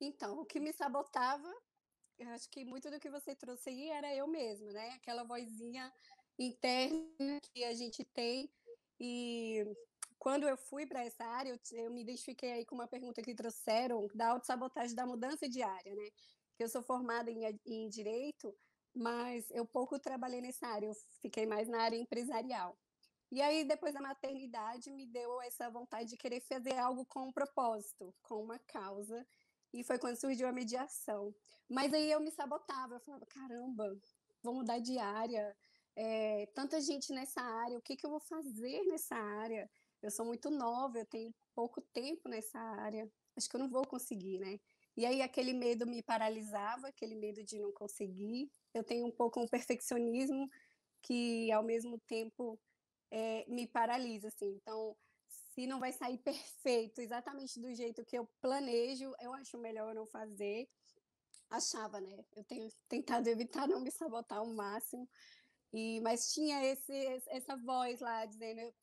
Então, o que me sabotava, eu acho que muito do que você trouxe aí era eu mesma, né? Aquela vozinha interna que a gente tem. E quando eu fui para essa área, eu, eu, me identifiquei aí com uma pergunta que trouxeram da autossabotagem da mudança de área, né? Que eu sou formada em, em direito, mas eu pouco trabalhei nessa área, eu fiquei mais na área empresarial. E aí, depois da maternidade, me deu essa vontade de querer fazer algo com um propósito, com uma causa. E foi quando surgiu a mediação. Mas aí eu me sabotava, eu falava, caramba, vou mudar de área, é, tanta gente nessa área, o que, que eu vou fazer nessa área? Eu sou muito nova, eu tenho pouco tempo nessa área, acho que eu não vou conseguir, né? E aí aquele medo me paralisava, aquele medo de não conseguir. Eu tenho um pouco um perfeccionismo que, ao mesmo tempo, é, me paralisa, assim. Então, se não vai sair perfeito, exatamente do jeito que eu planejo, eu acho melhor eu não fazer. Achava, né? Eu tenho tentado evitar não me sabotar o máximo. E, mas tinha esse, essa voz lá dizendo: eu,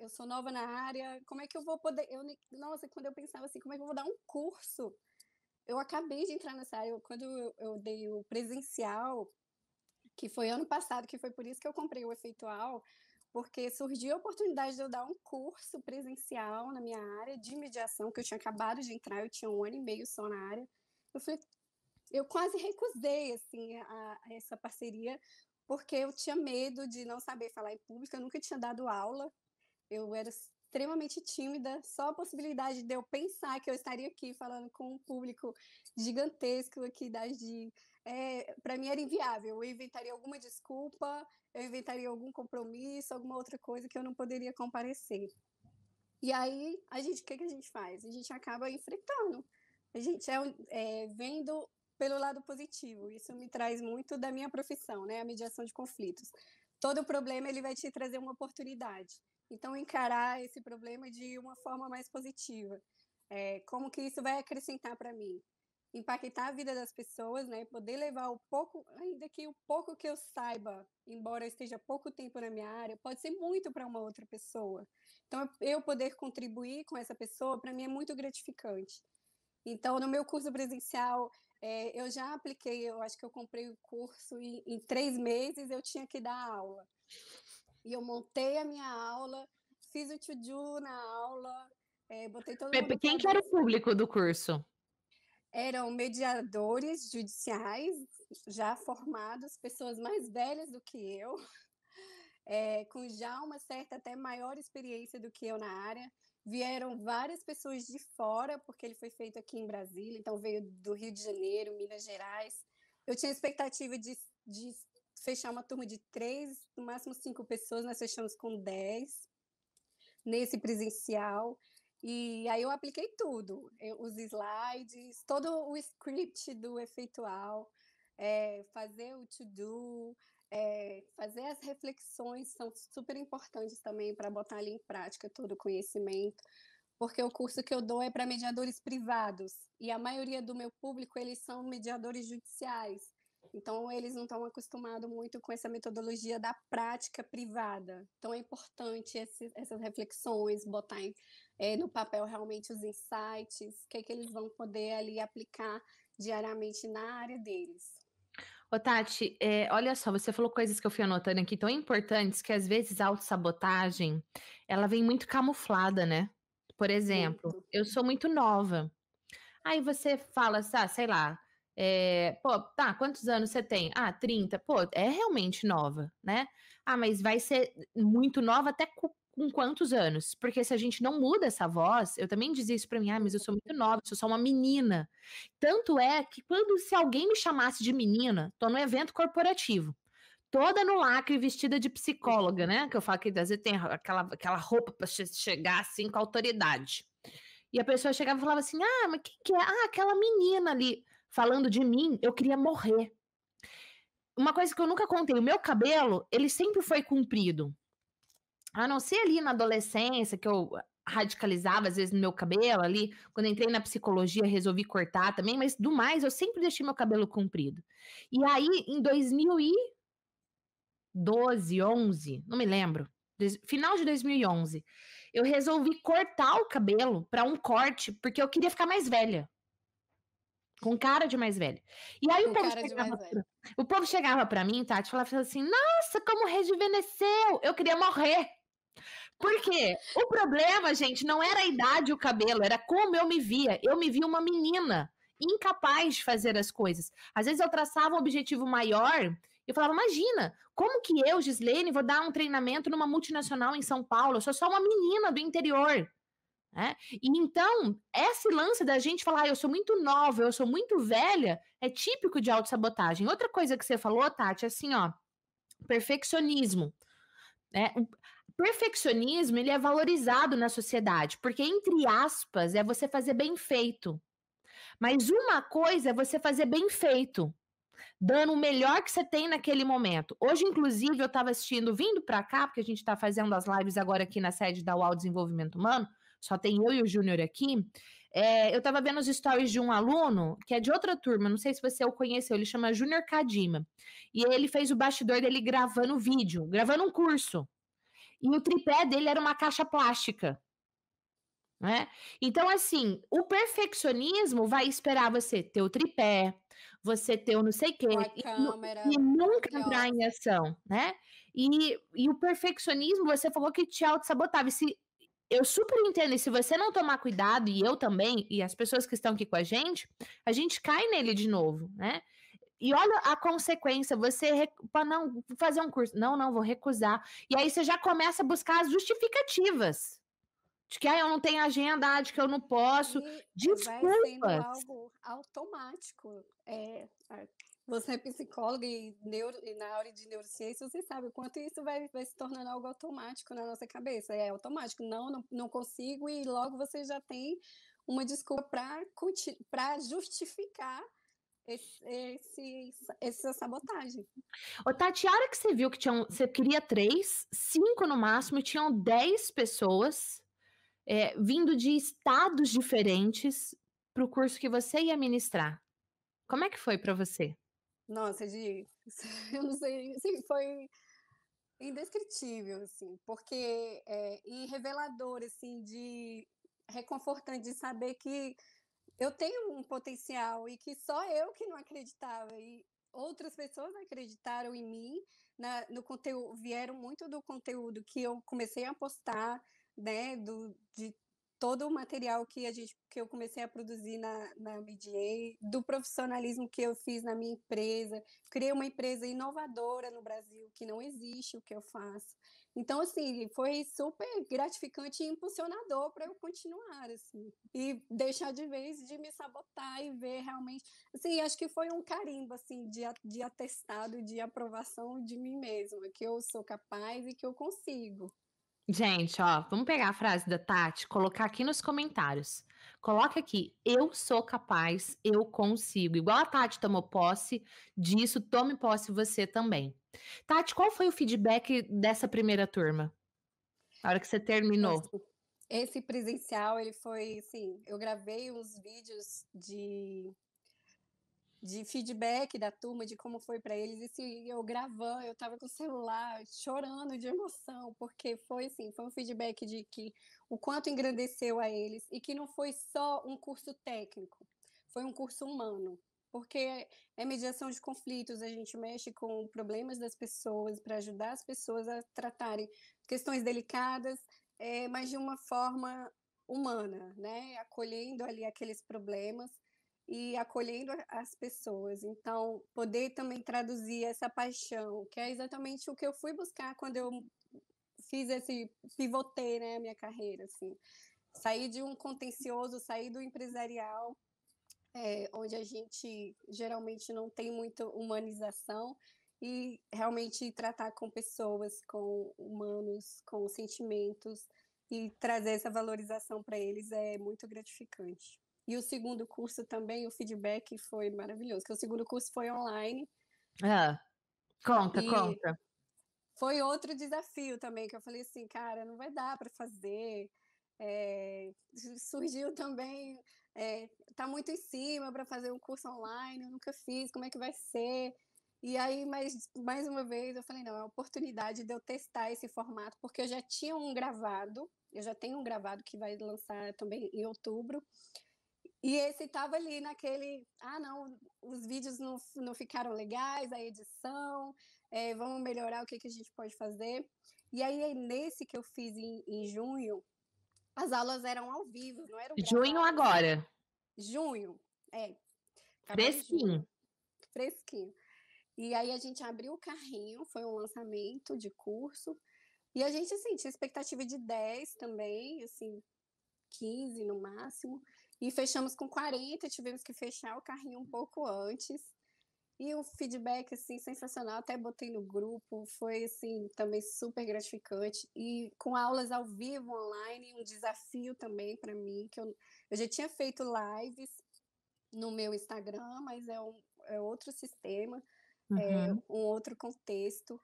eu sou nova na área, como é que eu vou poder. Eu, nossa, quando eu pensava assim, como é que eu vou dar um curso? Eu acabei de entrar nessa área, eu, quando eu, eu dei o presencial, que foi ano passado, que foi por isso que eu comprei o efeitual, porque surgiu a oportunidade de eu dar um curso presencial na minha área de mediação, que eu tinha acabado de entrar, eu tinha um ano e meio só na área. Eu falei, eu quase recusei assim a, a essa parceria, porque eu tinha medo de não saber falar em público, eu nunca tinha dado aula, eu era extremamente tímida, só a possibilidade de eu pensar que eu estaria aqui falando com um público gigantesco aqui da de é, para mim era inviável. Eu inventaria alguma desculpa, eu inventaria algum compromisso, alguma outra coisa que eu não poderia comparecer. E aí, a gente, o que, que a gente faz? A gente acaba enfrentando. A gente é, é vendo pelo lado positivo. Isso me traz muito da minha profissão, né? A mediação de conflitos. Todo problema ele vai te trazer uma oportunidade. Então encarar esse problema de uma forma mais positiva. É, como que isso vai acrescentar para mim? impactar a vida das pessoas, né? Poder levar o pouco, ainda que o pouco que eu saiba, embora eu esteja pouco tempo na minha área, pode ser muito para uma outra pessoa. Então, eu poder contribuir com essa pessoa, para mim é muito gratificante. Então, no meu curso presencial, é, eu já apliquei, eu acho que eu comprei o curso e em três meses eu tinha que dar aula. E eu montei a minha aula, fiz o to-do na aula, é, botei todo mundo. Quem que era o público do curso? eram mediadores judiciais já formados, pessoas mais velhas do que eu, é, com já uma certa até maior experiência do que eu na área. Vieram várias pessoas de fora, porque ele foi feito aqui em Brasília, então veio do Rio de Janeiro, Minas Gerais. Eu tinha expectativa de, de fechar uma turma de três, no máximo cinco pessoas, nós fechamos com dez nesse presencial. E aí eu apliquei tudo, eu, os slides, todo o script do efeitual, é, fazer o to-do, é, eh, fazer as reflexões são super importantes também para botar ali em prática todo o conhecimento, porque o curso que eu dou é para mediadores privados e a maioria do meu público eles são mediadores judiciais, então eles não estão acostumados muito com essa metodologia da prática privada. Então é importante esse, essas reflexões, botar em é, no papel realmente os insights, o que, é que eles vão poder ali aplicar diariamente na área deles. Ô, Tati, é, olha só, você falou coisas que eu fui anotando aqui tão importantes que às vezes a autossabotagem ela vem muito camuflada, né? Por exemplo, muito. eu sou muito nova. Aí você fala, assim, ah, sei lá, é, pô, tá, quantos anos você tem? Ah, 30. Pô, é realmente nova, né? Ah, mas vai ser muito nova até com quantos anos? Porque se a gente não muda essa voz, eu também dizia isso para mim, ah, mas eu sou muito nova, eu sou só uma menina. Tanto é que quando se alguém me chamasse de menina, tô num evento corporativo, toda no lacre, vestida de psicóloga, né? Que eu falo que às vezes tem aquela, aquela roupa para chegar assim com autoridade. E a pessoa chegava e falava assim: "Ah, mas quem que é? Ah, aquela menina ali falando de mim, eu queria morrer". Uma coisa que eu nunca contei, o meu cabelo, ele sempre foi comprido a não ser ali na adolescência, que eu radicalizava às vezes no meu cabelo ali. Quando entrei na psicologia, resolvi cortar também, mas do mais, eu sempre deixei meu cabelo comprido. E aí, em 2012, 11, não me lembro, final de 2011, eu resolvi cortar o cabelo para um corte, porque eu queria ficar mais velha. Com cara de mais velha. E aí o povo, chegava, o povo, chegava, pra mim, Tati, e falava assim: Nossa, como rejuvenesceu! Eu queria morrer. Porque o problema, gente, não era a idade o cabelo, era como eu me via. Eu me via uma menina incapaz de fazer as coisas. Às vezes eu traçava um objetivo maior eu falava, imagina, como que eu, Gislene, vou dar um treinamento numa multinacional em São Paulo? Eu sou só uma menina do interior. Né? E então, esse lance da gente falar, ah, eu sou muito nova, eu sou muito velha, é típico de autossabotagem. Outra coisa que você falou, Tati, é assim, ó, perfeccionismo. É, perfeccionismo ele é valorizado na sociedade, porque entre aspas é você fazer bem feito. Mas uma coisa é você fazer bem feito, dando o melhor que você tem naquele momento. Hoje, inclusive, eu estava assistindo, vindo para cá, porque a gente está fazendo as lives agora aqui na sede da UAU Desenvolvimento Humano, só tem eu e o Júnior aqui. É, eu estava vendo os stories de um aluno que é de outra turma, não sei se você o conheceu, ele chama Júnior Kadima. E ele fez o bastidor dele gravando vídeo, gravando um curso e o tripé dele era uma caixa plástica. Né? Então, assim, o perfeccionismo vai esperar você ter o tripé, você ter o não sei o quê, e, e, nunca entrar em ação, né? E, e o perfeccionismo, você falou que te auto-sabotava. Se, eu super entendo, e se você não tomar cuidado, e eu também, e as pessoas que estão aqui com a gente, a gente cai nele de novo, né? E olha a consequência, você para não fazer um curso, não, não vou recusar. E aí você já começa a buscar as justificativas. De que ah, eu não tenho agenda, de que eu não posso. E Desculpa. Vai sendo algo automático. É, você é psicóloga e, neuro, e na área de neurociência, você sabe o quanto isso vai, vai, se tornando algo automático na nossa cabeça. É automático, não, não, não consigo, e logo você já tem uma desculpa para justificar esse, esse, essa sabotagem. Ô, Tati, a hora que você viu que tinham, você queria três, cinco no máximo, e tinham dez pessoas é, vindo de estados diferentes para o curso que você ia ministrar. Como é que foi para você? Nossa, Gi, eu não sei, assim, foi indescritível, assim, porque é, e revelador, assim, de reconfortante de saber que eu tenho um potencial e que só eu que não acreditava e outras pessoas acreditaram em mim na, no conteúdo vieram muito do conteúdo que eu comecei a postar né do de todo o material que a gente que eu comecei a produzir na, na MDA, do profissionalismo que eu fiz na minha empresa, criei uma empresa inovadora no Brasil que não existe o que eu faço. Então, assim, foi super gratificante e impulsionador para eu continuar, assim, e deixar de vez de me sabotar e ver realmente. Assim, acho que foi um carimbo, assim, de, de atestado, de aprovação de mim mesma, que eu sou capaz e que eu consigo. Gente, ó, vamos pegar a frase da Tati, colocar aqui nos comentários. Coloque aqui, eu sou capaz, eu consigo. Igual a Tati tomou posse disso, tome posse você também. Tati, qual foi o feedback dessa primeira turma? A hora que você terminou. Esse presencial, ele foi, assim, eu gravei uns vídeos de de feedback da turma, de como foi para eles. E se eu gravando, eu estava com o celular chorando de emoção, porque foi assim, foi um feedback de que o quanto engrandeceu a eles e que não foi só um curso técnico, foi um curso humano. Porque é mediação de conflitos, a gente mexe com problemas das pessoas para ajudar as pessoas a tratarem questões delicadas, é, mas de uma forma humana, né? Acolhendo ali aqueles problemas e acolhendo as pessoas. Então, poder também traduzir essa paixão, que é exatamente o que eu fui buscar quando eu fiz esse pivotei, né, a minha carreira assim. Sair de um contencioso, sair do empresarial, é, onde a gente geralmente não tem muita humanização e realmente tratar com pessoas, com humanos, com sentimentos e trazer essa valorização para eles é muito gratificante. E o segundo curso também, o feedback foi maravilhoso, porque o segundo curso foi online. Ah, conta, e conta. Foi outro desafio também, que eu falei assim, cara, não vai dar para fazer. É, surgiu também, é, tá muito em cima para fazer um curso online, eu nunca fiz, como é que vai ser? E aí, mais, mais uma vez, eu falei, não, é a oportunidade de eu testar esse formato, porque eu já tinha um gravado, eu já tenho um gravado que vai lançar também em outubro, e esse estava ali naquele, ah não, os vídeos não, não ficaram legais, a edição, é, vamos melhorar o que, que a gente pode fazer. E aí, nesse que eu fiz em, em junho, as aulas eram ao vivo, não eram Junho agora. Junho, é. Fresquinho. Fresquinho. E aí a gente abriu o carrinho, foi um lançamento de curso, e a gente, assim, tinha expectativa de 10 também, assim, 15 no máximo. E fechamos com 40, tivemos que fechar o carrinho um pouco antes. E o feedback, assim, sensacional, até botei no grupo, foi, assim, também super gratificante. E com aulas ao vivo, online, um desafio também para mim, que eu, eu já tinha feito lives no meu Instagram, mas é, um, é outro sistema, é uhum. é um outro contexto.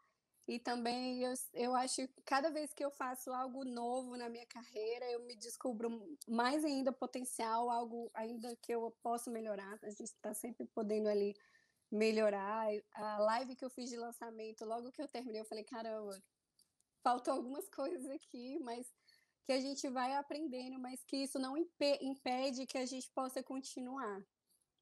E também eu, eu acho que cada vez que eu faço algo novo na minha carreira, eu me descubro mais ainda potencial, algo ainda que eu posso melhorar. A gente está sempre podendo ali melhorar. A live que eu fiz de lançamento, logo que eu terminei, eu falei, caramba, faltam algumas coisas aqui, mas que a gente vai aprendendo, mas que isso não impede que a gente possa continuar.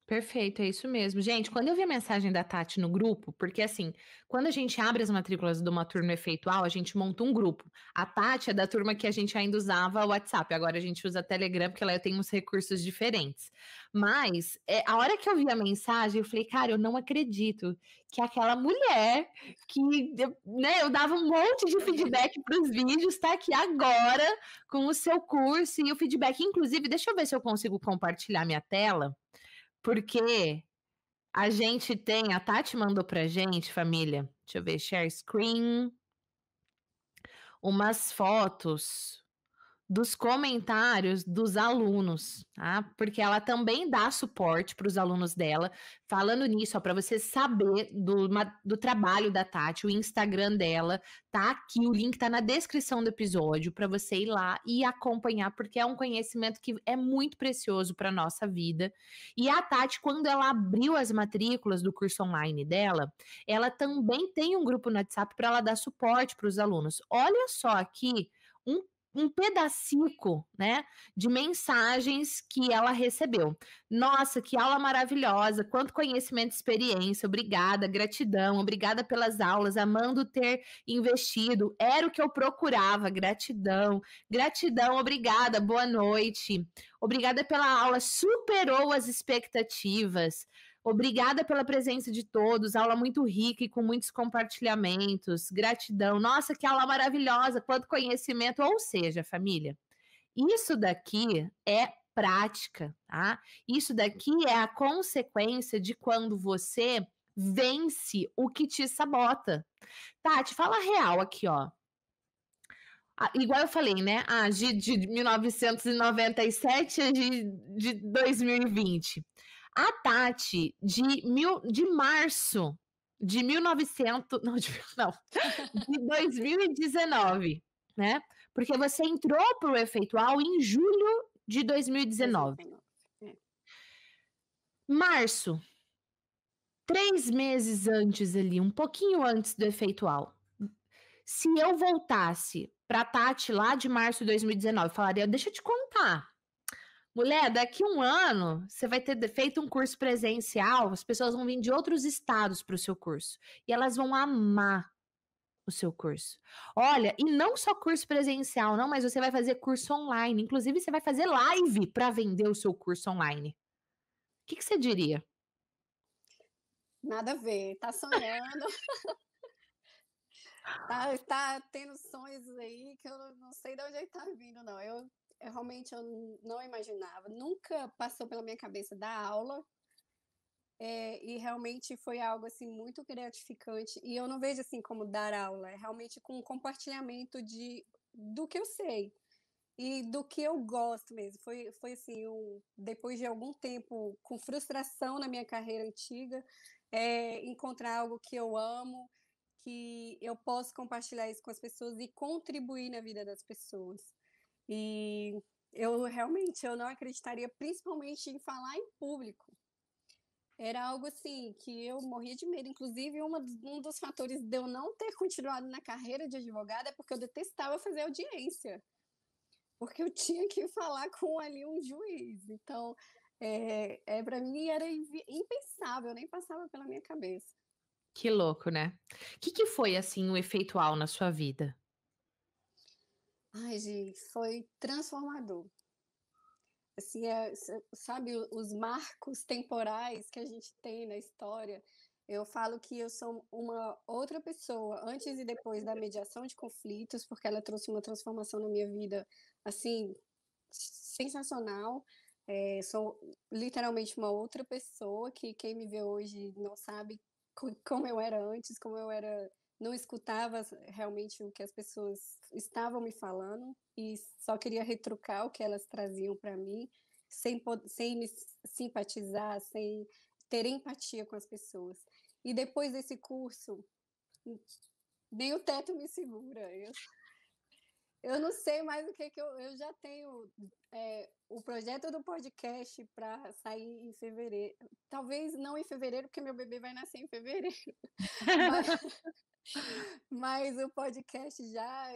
Perfeito, é isso mesmo. Gente, quando eu vi a mensagem da Tati no grupo, porque assim, quando a gente abre as matrículas de uma turma efeitual, a gente monta um grupo. A Tati é da turma que a gente ainda usava o WhatsApp, agora a gente usa Telegram, porque lá tem uns recursos diferentes. Mas, é, a hora que eu vi a mensagem, eu falei, cara, eu não acredito que aquela mulher que, né, eu dava um monte de feedback para os vídeos, está aqui agora com o seu curso e o feedback. Inclusive, deixa eu ver se eu consigo compartilhar minha tela porque a gente tem, a Tati mandou pra gente, família, deixa eu ver, share screen, umas fotos dos comentários dos alunos, tá? Porque ela também dá suporte para os alunos dela. Falando nisso, para você saber do, do trabalho da Tati, o Instagram dela tá aqui, o link tá na descrição do episódio para você ir lá e acompanhar, porque é um conhecimento que é muito precioso para nossa vida. E a Tati, quando ela abriu as matrículas do curso online dela, ela também tem um grupo no WhatsApp para ela dar suporte para os alunos. Olha só aqui um pedacico, né, de mensagens que ela recebeu. Nossa, que aula maravilhosa, quanto conhecimento e experiência, obrigada, gratidão, obrigada pelas aulas, amando ter investido, era o que eu procurava, gratidão, gratidão, obrigada, boa noite, obrigada pela aula, superou as expectativas, Obrigada pela presença de todos, aula muito rica e com muitos compartilhamentos. Gratidão. Nossa, que aula maravilhosa, quanto conhecimento. Ou seja, família, isso daqui é prática, tá? Isso daqui é a consequência de quando você vence o que te sabota. Tati, fala real aqui, ó. Ah, igual eu falei, né? A ah, de, de 1997 a de, de 2020. A Tati, de, mil, de março de 1900, não, de, não, de 2019, né? Porque você entrou para o efeitual em julho de 2019. É. Março, três meses antes ali, um pouquinho antes do efeitual. Se eu voltasse para Tati lá de março de 2019, falaria, deixa eu te contar Mulher, daqui um ano você vai ter feito um curso presencial, as pessoas vão vir de outros estados para o seu curso e elas vão amar o seu curso. Olha, e não só curso presencial, não, mas você vai fazer curso online. Inclusive, você vai fazer live para vender o seu curso online. O que, que você diria? Nada a ver, tá sonhando. tá, tá tendo sonhos aí que eu não sei de onde ele é tá vindo, não. Eu eu, realmente eu não imaginava, nunca passou pela minha cabeça dar aula. É, e realmente foi algo assim muito gratificante e eu não vejo assim como dar aula é realmente com um compartilhamento de do que eu sei e do que eu gosto mesmo foi foi assim um, depois de algum tempo com frustração na minha carreira antiga é, encontrar algo que eu amo que eu posso compartilhar isso com as pessoas e contribuir na vida das pessoas. E eu realmente eu não acreditaria, principalmente em falar em público. Era algo assim que eu morria de medo. Inclusive, uma, um dos fatores de eu não ter continuado na carreira de advogada é porque eu detestava fazer audiência. Porque eu tinha que falar com ali um juiz. Então, é, é para mim era impensável, nem passava pela minha cabeça. Que louco, né? O que, que foi assim o efeito na sua vida? Ai, gente, foi transformador. Assim, é, sabe, os marcos temporais que a gente tem na história. Eu falo que eu sou uma outra pessoa antes e depois da mediação de conflitos, porque ela trouxe uma transformação na minha vida, assim, sensacional. É, sou literalmente uma outra pessoa que quem me vê hoje não sabe como eu era antes, como eu era não escutava realmente o que as pessoas estavam me falando e só queria retrucar o que elas traziam para mim, sem, sem me simpatizar, sem ter empatia com as pessoas. E depois desse curso, nem o teto me segura. Eu, eu não sei mais o que, que eu, eu já tenho. É, o projeto do podcast para sair em fevereiro. Talvez não em fevereiro, porque meu bebê vai nascer em fevereiro. Mas, Mas o podcast já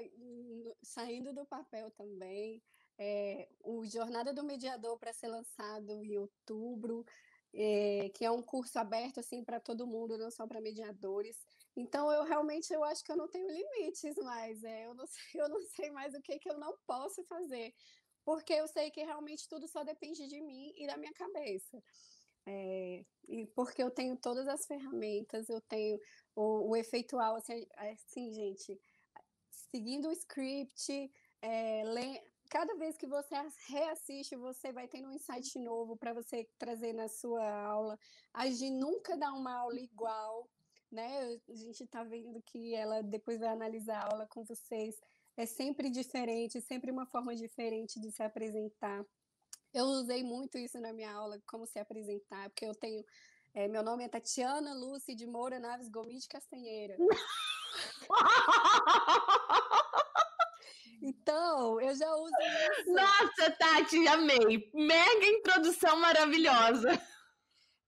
saindo do papel também. É, o Jornada do Mediador para ser lançado em outubro. É, que é um curso aberto assim para todo mundo, não só para mediadores. Então eu realmente eu acho que eu não tenho limites mais. É, eu, não sei, eu não sei mais o que, que eu não posso fazer, porque eu sei que realmente tudo só depende de mim e da minha cabeça. É, e porque eu tenho todas as ferramentas, eu tenho o, o efeitual, assim, assim, gente, seguindo o script, é, cada vez que você reassiste, você vai tendo um insight novo para você trazer na sua aula. A gente nunca dá uma aula igual, né? A gente está vendo que ela depois vai analisar a aula com vocês. É sempre diferente, sempre uma forma diferente de se apresentar. Eu usei muito isso na minha aula, como se apresentar, porque eu tenho. É, meu nome é Tatiana Lúcia de Moura Naves Gomes de Castanheira. Então, eu já uso isso. Nossa, Tati, amei! Mega introdução maravilhosa!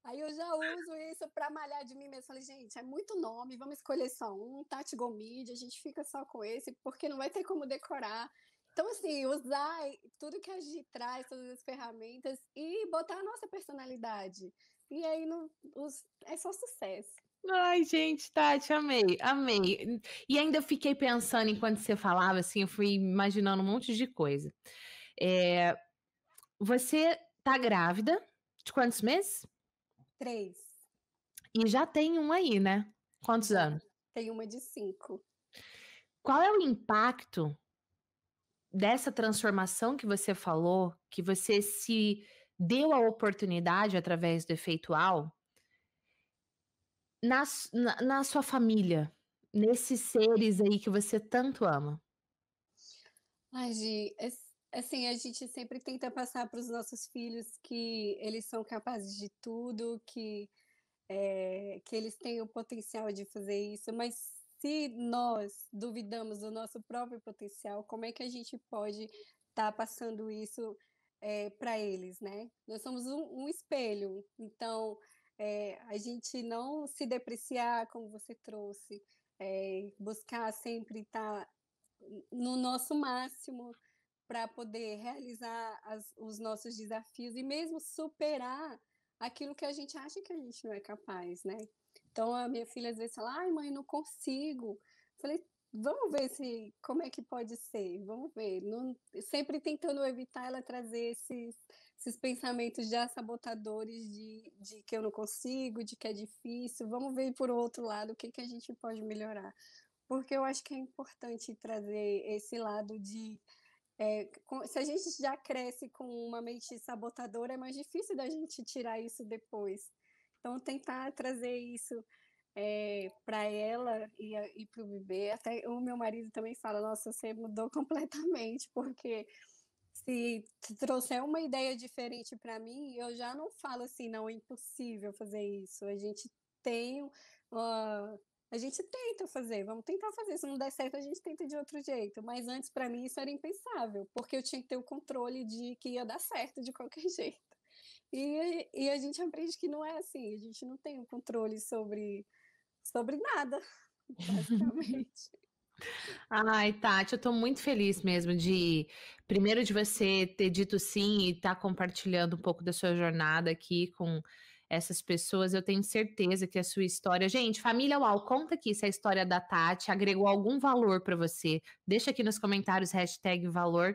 Aí eu já uso isso para malhar de mim mesmo. Falei, gente, é muito nome, vamos escolher só um, Tati Gomide, a gente fica só com esse, porque não vai ter como decorar. Então, assim, usar tudo que a gente traz, todas as ferramentas e botar a nossa personalidade. E aí no, os, é só sucesso. Ai, gente, Tati, amei, amei. E ainda fiquei pensando enquanto você falava, assim, eu fui imaginando um monte de coisa. É, você tá grávida de quantos meses? Três. E já tem um aí, né? Quantos anos? Tem uma de cinco. Qual é o impacto dessa transformação que você falou, que você se deu a oportunidade através do efeitual na, na, na sua família, nesses seres aí que você tanto ama? Ai, Gi, assim, a gente sempre tenta passar para os nossos filhos que eles são capazes de tudo, que, é, que eles têm o potencial de fazer isso, mas se nós duvidamos do nosso próprio potencial, como é que a gente pode estar tá passando isso é, eh, para eles, né? Nós somos um, um espelho, então é, a gente não se depreciar, como você trouxe, é, buscar sempre estar tá no nosso máximo para poder realizar as, os nossos desafios e mesmo superar aquilo que a gente acha que a gente não é capaz, né? Então a minha filha às vezes fala: "Ai, mãe, não consigo". falei: "Vamos ver se como é que pode ser. Vamos ver". Não, sempre tentando evitar ela trazer esses, esses pensamentos já sabotadores de, de que eu não consigo, de que é difícil. Vamos ver por outro lado o que que a gente pode melhorar. Porque eu acho que é importante trazer esse lado de é, se a gente já cresce com uma mente sabotadora, é mais difícil da gente tirar isso depois. Então, tentar trazer isso é, eh, para ela e, e para o bebê. Até o meu marido também fala: Nossa, você mudou completamente, porque se trouxer uma ideia diferente para mim, eu já não falo assim, não é impossível fazer isso. A gente tem, uh, a gente tenta fazer, vamos tentar fazer. Se não der certo, a gente tenta de outro jeito. Mas antes para mim isso era impensável, porque eu tinha que ter o controle de que ia dar certo de qualquer jeito. E, e a gente aprende que não é assim, a gente não tem o controle sobre, sobre nada, basicamente. Ai, Tati, eu tô muito feliz mesmo de, primeiro, de você ter dito sim e estar tá compartilhando um pouco da sua jornada aqui com essas pessoas. Eu tenho certeza que a sua história. Gente, família Uau, conta aqui se a história da Tati agregou algum valor para você. Deixa aqui nos comentários hashtag valor